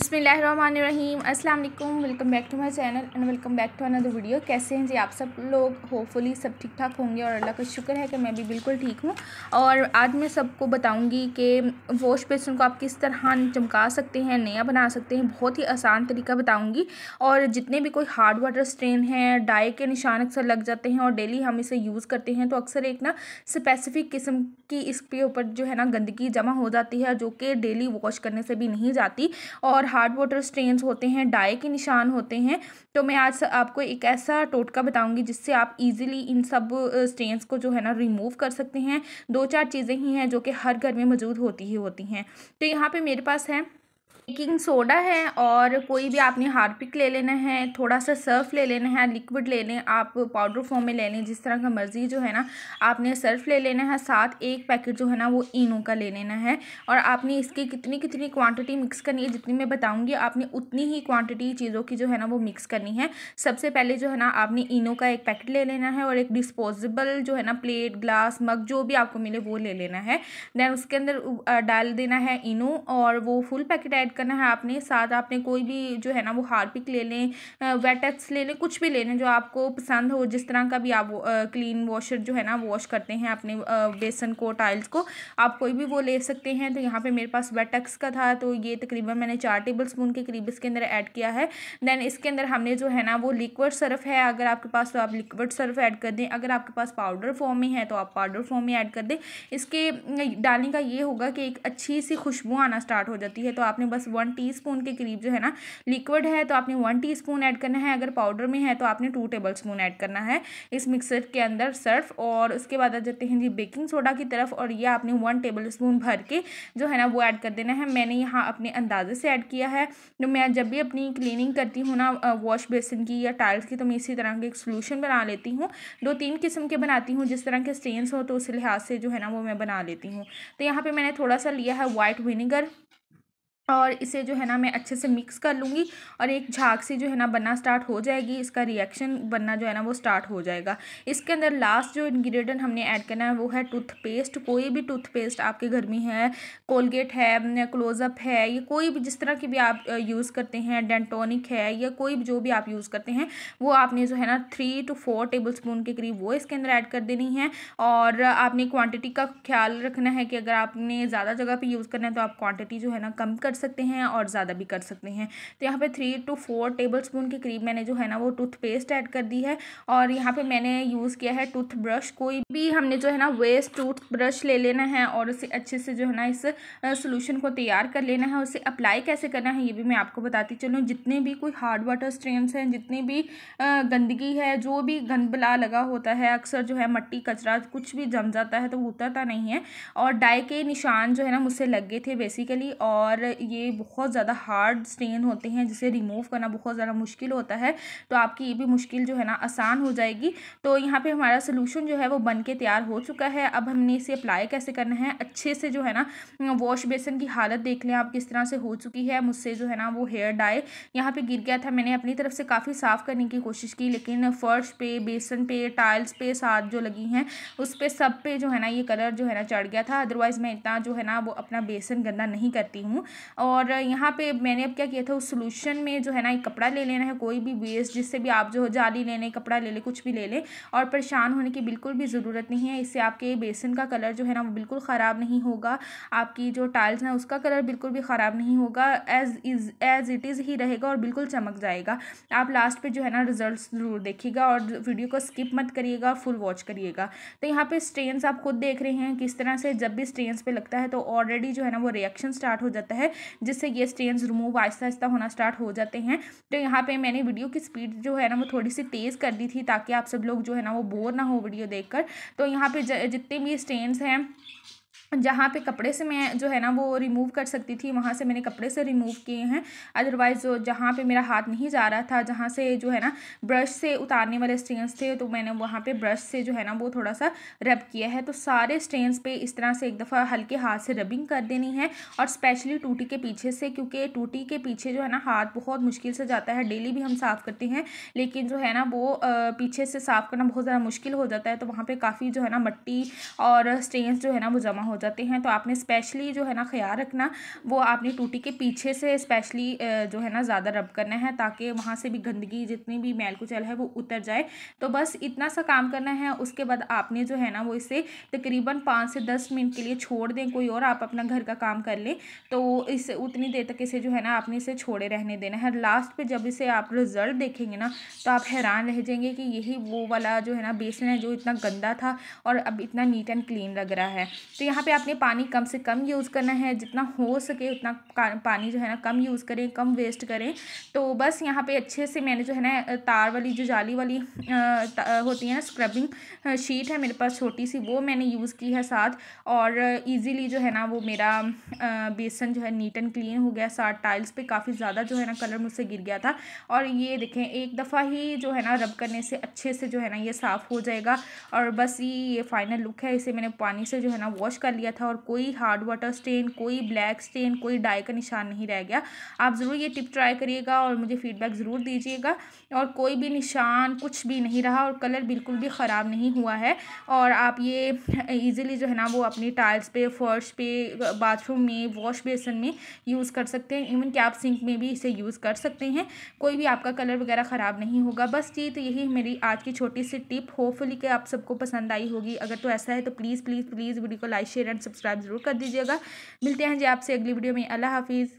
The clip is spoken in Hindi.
बसमिल अस्सलाम वालेकुम welcome back to my channel and welcome back to another video कैसे हैं जी आप सब लोग होपफुली सब ठीक ठाक होंगे और अल्लाह का शुक्र है कि मैं भी बिल्कुल ठीक हूँ और आज मैं सबको बताऊँगी कि वॉश बेसन को आप किस तरह चमका सकते हैं नया बना सकते हैं बहुत ही आसान तरीका बताऊँगी और जितने भी कोई हार्ड वाटर स्ट्रेन है डाई के निशान अक्सर लग जाते हैं और डेली हम इसे यूज़ करते हैं तो अक्सर एक ना स्पेसिफिक किस्म की इसके ऊपर जो है ना गंदगी जमा हो जाती है जो कि डेली वॉश करने से भी नहीं जाती और हार्ड वाटर स्टेन्स होते हैं डाई के निशान होते हैं तो मैं आज आपको एक ऐसा टोटका बताऊंगी जिससे आप इजीली इन सब स्टेन्स को जो है ना रिमूव कर सकते हैं दो चार चीज़ें ही हैं जो कि हर घर में मौजूद होती ही होती हैं तो यहाँ पर मेरे पास है बेकिंग सोडा है और कोई भी आपने हार्पिक ले लेना है थोड़ा सा सर्फ ले लेना है लिक्विड ले लें आप पाउडर फॉर्म में ले लें जिस तरह का मर्ज़ी जो है ना आपने सर्फ ले लेना है साथ एक पैकेट जो है ना वो इनो का ले लेना है और आपने इसकी कितनी कितनी क्वांटिटी मिक्स करनी है जितनी मैं बताऊँगी आपने उतनी ही क्वान्टिटी चीज़ों की जो है ना वो मिक्स करनी है सबसे पहले जो है ना आपने इनो का एक पैकेट ले लेना है और एक डिस्पोजेबल जो है ना प्लेट ग्लास मग जो भी आपको मिले वो ले लेना है देन उसके अंदर डाल देना है इनो और वो फुल पैकेट ऐड करना है आपने साथ आपने कोई भी जो है ना वो हार्पिक ले लें वेटेक्स ले लें कुछ भी ले लें जो आपको पसंद हो जिस तरह का भी आप क्लीन वॉशर जो है ना वॉश करते हैं अपने बेसन को टाइल्स को आप कोई भी वो ले सकते हैं तो यहाँ पर मेरे पास वेटेक्स का था तो ये तकरीबन मैंने चार टेबल स्पून के करीब इसके अंदर ऐड किया है देन इसके अंदर हमने जो है ना वो लिक्विड सर्फ है अगर आपके पास तो आप लिक्विड सर्फ ऐड कर दें अगर आपके पास पाउडर फॉर्म में है तो आप पाउडर फॉर्म में ऐड कर दें इसके डालने का ये होगा कि एक अच्छी सी खुशबू आना स्टार्ट हो जाती है तो आपने बस वन वन स्पून के करीब जो है ना लिक्विड है तो आपने वन स्पून ऐड करना है अगर पाउडर में है तो आपने टू टेबल स्पून ऐड करना है इस मिक्सर के अंदर सर्फ और उसके बाद आ जाते हैं जी बेकिंग सोडा की तरफ और ये आपने वन टेबल स्पून भर के जो है ना वो ऐड कर देना है मैंने यहाँ अपने अंदाजे से ऐड किया है तो मैं जब भी अपनी क्लीनिंग करती हूँ ना वॉश बेसिन की या टाइल्स की तो मैं इसी तरह के एक सोल्यूशन बना लेती हूँ दो तीन किस्म के बनाती हूँ जिस तरह के स्टेन्स हो तो उस लिहाज से जो है ना वो मैं बना लेती हूँ तो यहाँ पर मैंने थोड़ा सा लिया है वाइट विनेगर और इसे जो है ना मैं अच्छे से मिक्स कर लूँगी और एक झाग सी जो है ना बनना स्टार्ट हो जाएगी इसका रिएक्शन बनना जो है ना वो स्टार्ट हो जाएगा इसके अंदर लास्ट जो इंग्रेडिएंट हमने ऐड करना है वो है टूथपेस्ट कोई भी टूथपेस्ट आपके घर में है कोलगेट है क्लोजअप है या कोई भी जिस तरह की भी आप यूज़ करते हैं डेंटोनिक है या कोई भी जो भी आप यूज़ करते हैं वो आपने जो है ना three to four tablespoon के करीब वो इसके अंदर ऐड कर देनी है और आपने क्वान्टिटी का ख्याल रखना है कि अगर आपने ज़्यादा जगह पर यूज़ करना है तो आप क्वान्टिटी जो है ना कम कर सकते हैं और ज़्यादा भी कर सकते हैं तो यहाँ पे three to four tablespoon के करीब मैंने जो है ना वो टूथपेस्ट ऐड कर दी है और यहाँ पे मैंने यूज़ किया है टूथब्रश कोई भी हमने जो है ना वेस्ट टूथब्रश ले लेना है और उसे अच्छे से जो है ना इस सोल्यूशन को तैयार कर लेना है उसे अप्लाई कैसे करना है ये भी मैं आपको बताती चलूँ जितने भी कोई हार्ड वाटर स्ट्रेंस हैं जितनी भी गंदगी है जो भी गंदबला लगा होता है अक्सर जो है मट्टी कचरा कुछ भी जम जाता है तो उतरता नहीं है और डाई के निशान जो है ना मुझसे लग गए थे बेसिकली और ये बहुत ज़्यादा हार्ड स्टेन होते हैं जिसे रिमूव करना बहुत ज़्यादा मुश्किल होता है तो आपकी ये भी मुश्किल जो है ना आसान हो जाएगी तो यहाँ पर हमारा सोलूशन जो है वो बन के तैयार हो चुका है अब हमने इसे अप्लाई कैसे करना है अच्छे से जो है ना वॉश बेसन की हालत देख लें आप किस तरह से हो चुकी है मुझसे जो है ना वो हेयर डाई यहाँ पे गिर गया था मैंने अपनी तरफ से काफ़ी साफ़ करने की कोशिश की लेकिन फर्श पे बेसन पे टाइल्स पे साथ जो लगी हैं उस पर सब पे जो है ना ये कलर जो है ना चढ़ गया था अदरवाइज़ मैं इतना जो है ना वो अपना बेसन गंदा नहीं करती हूँ और यहाँ पे मैंने अब क्या किया था उस सोल्यूशन में जो है ना एक कपड़ा ले लेना है कोई भी वेस्ट जिससे भी आप जो है जाली ले लें कपड़ा ले लें कुछ भी ले लें और परेशान होने की बिल्कुल भी ज़रूरत नहीं है इससे आपके बेसन का कलर जो है ना वो बिल्कुल ख़राब नहीं होगा आपकी जो टाइल्स हैं उसका कलर बिल्कुल भी ख़राब नहीं होगा as is as it is ही रहेगा और बिल्कुल चमक जाएगा आप लास्ट पर जो है ना रिजल्ट ज़रूर देखिएगा और वीडियो को स्किप मत करिएगा फुल वॉच करिएगा तो यहाँ पर स्ट्रेन्स आप खुद देख रहे हैं किस तरह से जब भी स्ट्रेन्स पर लगता है तो ऑलरेडी जो है ना वो रिएक्शन स्टार्ट हो जाता है जिससे ये स्टेन्स रिमूव आहिस्ता आहिस्ता होना स्टार्ट हो जाते हैं तो यहाँ पे मैंने वीडियो की स्पीड जो है ना वो थोड़ी सी तेज़ कर दी थी ताकि आप सब लोग जो है ना वो बोर ना हो वीडियो देखकर तो यहाँ पे जितने भी स्टेन्स हैं जहाँ पे कपड़े से मैं जो है ना वो रिमूव कर सकती थी वहाँ से मैंने कपड़े से रिमूव किए हैं अदरवाइज़ जो जहाँ पे मेरा हाथ नहीं जा रहा था जहाँ से जो है ना ब्रश से उतारने वाले स्टेन्स थे तो मैंने वहाँ पे ब्रश से जो है ना वो थोड़ा सा रब किया है तो सारे स्ट्रेन्स पे इस तरह से एक दफ़ा हल्के हाथ से रबिंग कर देनी है और स्पेशली टूटी के पीछे से क्योंकि टूटी के पीछे जो है ना हाथ बहुत मुश्किल से जाता है डेली भी हम साफ़ करते हैं लेकिन जो है ना वो पीछे से साफ़ करना बहुत ज़्यादा मुश्किल हो जाता है तो वहाँ पर काफ़ी जो है ना मट्टी और स्ट्रेन्स जो है ना वो जमा जाते हैं तो आपने स्पेशली जो है ना ख्याल रखना वो आपने टूटी के पीछे से स्पेशली जो है ना ज़्यादा रब करना है ताकि वहाँ से भी गंदगी जितनी भी मैल कुचल है वो उतर जाए तो बस इतना सा काम करना है उसके बाद आपने जो है ना वो इसे तकरीबन पाँच से दस मिनट के लिए छोड़ दें कोई और आप अपना घर का काम कर लें तो इसे उतनी देर तक इसे जो है ना आपने इसे छोड़े रहने देना है लास्ट पर जब इसे आप रिज़ल्ट देखेंगे ना तो आप हैरान रह जाएंगे कि यही वो वाला जो है ना बेसन है जो इतना गंदा था और अब इतना नीट एंड क्लीन लग रहा है तो यहाँ पे आपने पानी कम से कम यूज़ करना है जितना हो सके उतना पानी जो है ना कम यूज़ करें कम वेस्ट करें तो बस यहाँ पे अच्छे से मैंने जो है ना तार वाली जो जाली वाली होती है ना स्क्रबिंग शीट है मेरे पास छोटी सी वो मैंने यूज़ की है साथ और ईजीली जो है ना वो मेरा बेसन जो है नीट एंड क्लीन हो गया साथ टाइल्स पर काफ़ी ज़्यादा जो है ना कलर मुझसे गिर गया था और ये देखें एक दफ़ा ही जो है ना रब करने से अच्छे से जो है ना ये साफ़ हो जाएगा और बस ये ये फाइनल लुक है इसे मैंने पानी से जो है ना वॉश कर लिया था और कोई हार्ड वाटर स्टेन कोई ब्लैक स्टेन कोई डाई का निशान नहीं रह गया आप ज़रूर ये टिप ट्राई करिएगा और मुझे फीडबैक ज़रूर दीजिएगा और कोई भी निशान कुछ भी नहीं रहा और कलर बिल्कुल भी ख़राब नहीं हुआ है और आप ये ईज़िली जो है ना वो अपनी टाइल्स पे फर्श पे बाथरूम में वॉश बेसन में यूज़ कर सकते हैं इवन कि आप सिंक में भी इसे यूज़ कर सकते हैं कोई भी आपका कलर वगैरह ख़राब नहीं होगा बस जी तो यही मेरी आज की छोटी सी टिप होपफुली कि आप सबको पसंद आई होगी अगर तो ऐसा है तो प्लीज़ प्लीज़ प्लीज़ वीडियो को लाइक शेयर एंड सब्सक्राइब ज़रूर कर दीजिएगा मिलते हैं जी आपसे अगली वीडियो में अल्लाह हाफिज़